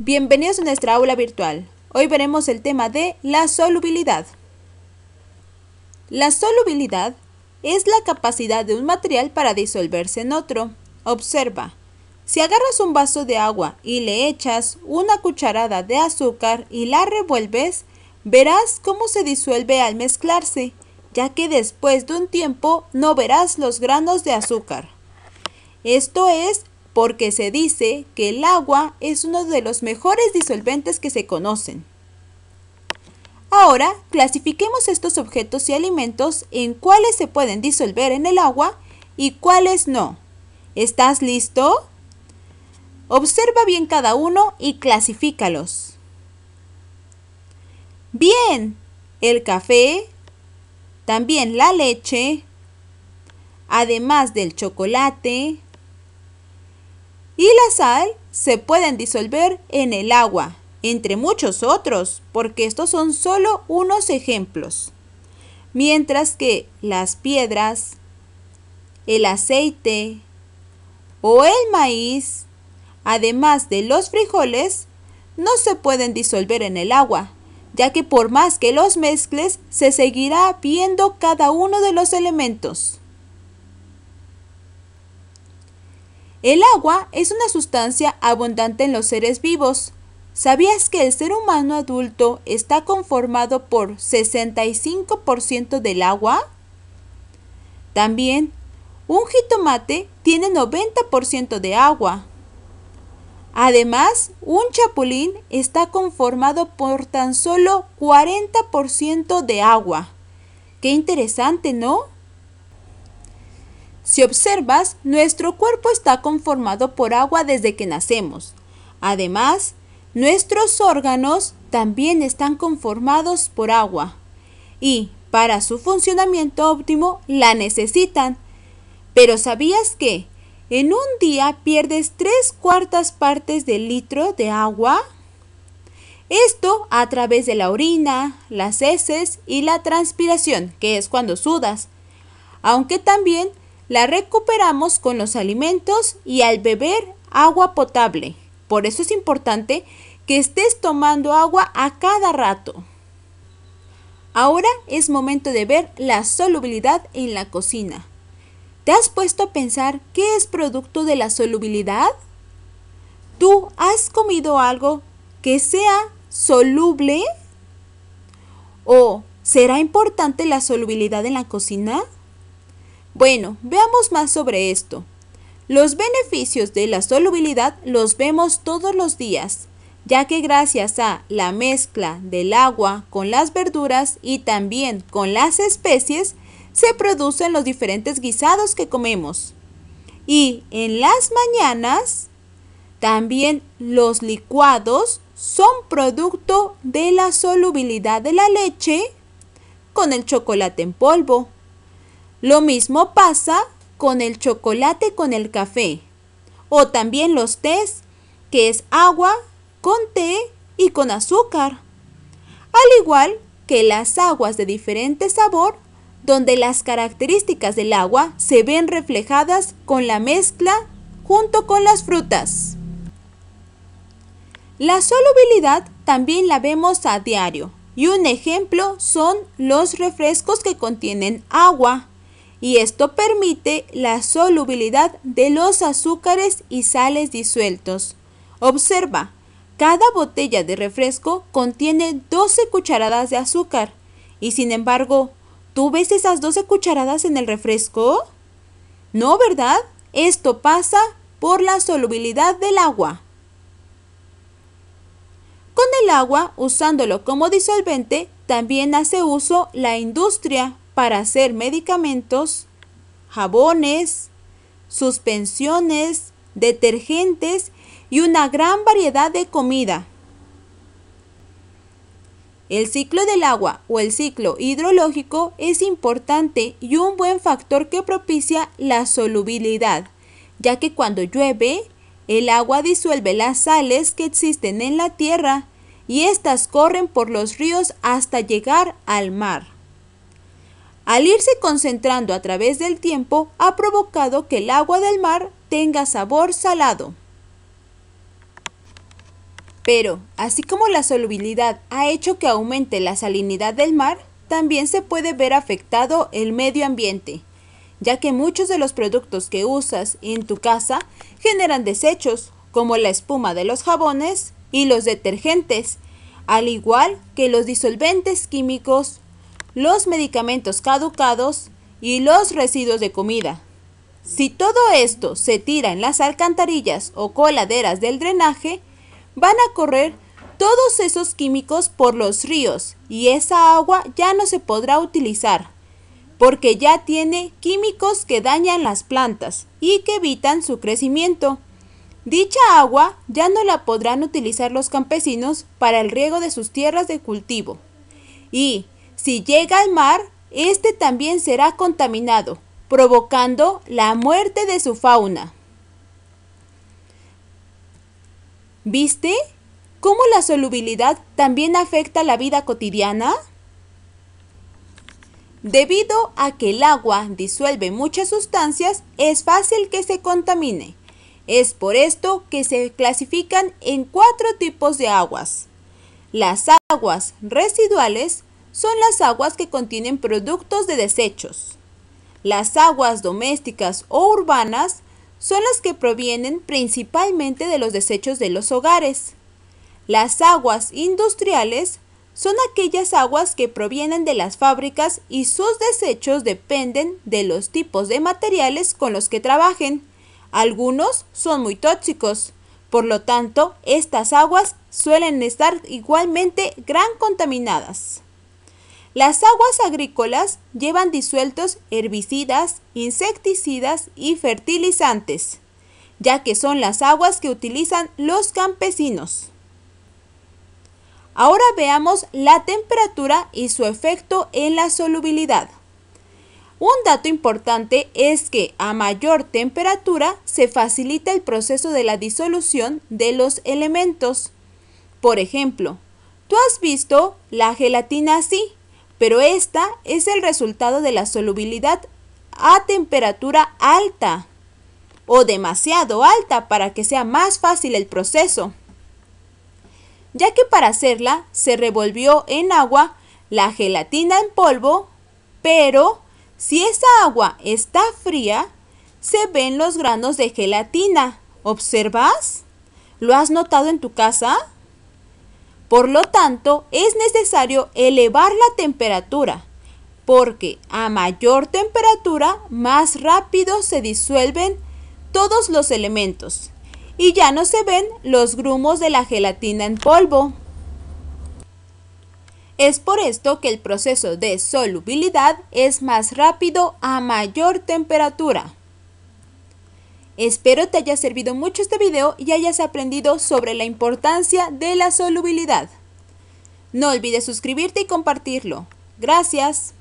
Bienvenidos a nuestra aula virtual. Hoy veremos el tema de la solubilidad. La solubilidad es la capacidad de un material para disolverse en otro. Observa, si agarras un vaso de agua y le echas una cucharada de azúcar y la revuelves, verás cómo se disuelve al mezclarse, ya que después de un tiempo no verás los granos de azúcar. Esto es porque se dice que el agua es uno de los mejores disolventes que se conocen. Ahora, clasifiquemos estos objetos y alimentos en cuáles se pueden disolver en el agua y cuáles no. ¿Estás listo? Observa bien cada uno y clasifícalos. Bien, el café, también la leche, además del chocolate, y la sal se pueden disolver en el agua, entre muchos otros, porque estos son solo unos ejemplos. Mientras que las piedras, el aceite o el maíz, además de los frijoles, no se pueden disolver en el agua, ya que por más que los mezcles, se seguirá viendo cada uno de los elementos. El agua es una sustancia abundante en los seres vivos. ¿Sabías que el ser humano adulto está conformado por 65% del agua? También, un jitomate tiene 90% de agua. Además, un chapulín está conformado por tan solo 40% de agua. Qué interesante, ¿no? Si observas, nuestro cuerpo está conformado por agua desde que nacemos. Además, nuestros órganos también están conformados por agua y, para su funcionamiento óptimo, la necesitan. Pero ¿sabías que en un día pierdes tres cuartas partes del litro de agua? Esto a través de la orina, las heces y la transpiración, que es cuando sudas. Aunque también la recuperamos con los alimentos y al beber agua potable. Por eso es importante que estés tomando agua a cada rato. Ahora es momento de ver la solubilidad en la cocina. ¿Te has puesto a pensar qué es producto de la solubilidad? ¿Tú has comido algo que sea soluble? ¿O será importante la solubilidad en la cocina? Bueno, veamos más sobre esto. Los beneficios de la solubilidad los vemos todos los días, ya que gracias a la mezcla del agua con las verduras y también con las especies, se producen los diferentes guisados que comemos. Y en las mañanas, también los licuados son producto de la solubilidad de la leche con el chocolate en polvo lo mismo pasa con el chocolate con el café. O también los tés, que es agua con té y con azúcar. Al igual que las aguas de diferente sabor, donde las características del agua se ven reflejadas con la mezcla junto con las frutas. La solubilidad también la vemos a diario y un ejemplo son los refrescos que contienen agua y esto permite la solubilidad de los azúcares y sales disueltos. Observa, cada botella de refresco contiene 12 cucharadas de azúcar y sin embargo, ¿tú ves esas 12 cucharadas en el refresco? No, ¿verdad? Esto pasa por la solubilidad del agua. Con el agua, usándolo como disolvente, también hace uso la industria para hacer medicamentos, jabones, suspensiones, detergentes y una gran variedad de comida. El ciclo del agua o el ciclo hidrológico es importante y un buen factor que propicia la solubilidad, ya que cuando llueve, el agua disuelve las sales que existen en la tierra y éstas corren por los ríos hasta llegar al mar al irse concentrando a través del tiempo, ha provocado que el agua del mar tenga sabor salado. Pero, así como la solubilidad ha hecho que aumente la salinidad del mar, también se puede ver afectado el medio ambiente, ya que muchos de los productos que usas en tu casa generan desechos, como la espuma de los jabones y los detergentes, al igual que los disolventes químicos los medicamentos caducados y los residuos de comida. Si todo esto se tira en las alcantarillas o coladeras del drenaje, van a correr todos esos químicos por los ríos y esa agua ya no se podrá utilizar porque ya tiene químicos que dañan las plantas y que evitan su crecimiento. Dicha agua ya no la podrán utilizar los campesinos para el riego de sus tierras de cultivo. Y si llega al mar, este también será contaminado, provocando la muerte de su fauna. ¿Viste cómo la solubilidad también afecta la vida cotidiana? Debido a que el agua disuelve muchas sustancias, es fácil que se contamine. Es por esto que se clasifican en cuatro tipos de aguas. Las aguas residuales son las aguas que contienen productos de desechos. Las aguas domésticas o urbanas son las que provienen principalmente de los desechos de los hogares. Las aguas industriales son aquellas aguas que provienen de las fábricas y sus desechos dependen de los tipos de materiales con los que trabajen. Algunos son muy tóxicos, por lo tanto, estas aguas suelen estar igualmente gran contaminadas. Las aguas agrícolas llevan disueltos herbicidas, insecticidas y fertilizantes, ya que son las aguas que utilizan los campesinos. Ahora veamos la temperatura y su efecto en la solubilidad. Un dato importante es que a mayor temperatura se facilita el proceso de la disolución de los elementos. Por ejemplo, tú has visto la gelatina así, pero esta es el resultado de la solubilidad a temperatura alta o demasiado alta para que sea más fácil el proceso. Ya que para hacerla se revolvió en agua la gelatina en polvo, pero si esa agua está fría, se ven los granos de gelatina. ¿Observas? ¿Lo has notado en tu casa? Por lo tanto, es necesario elevar la temperatura, porque a mayor temperatura más rápido se disuelven todos los elementos y ya no se ven los grumos de la gelatina en polvo. Es por esto que el proceso de solubilidad es más rápido a mayor temperatura. Espero te haya servido mucho este video y hayas aprendido sobre la importancia de la solubilidad. No olvides suscribirte y compartirlo. Gracias.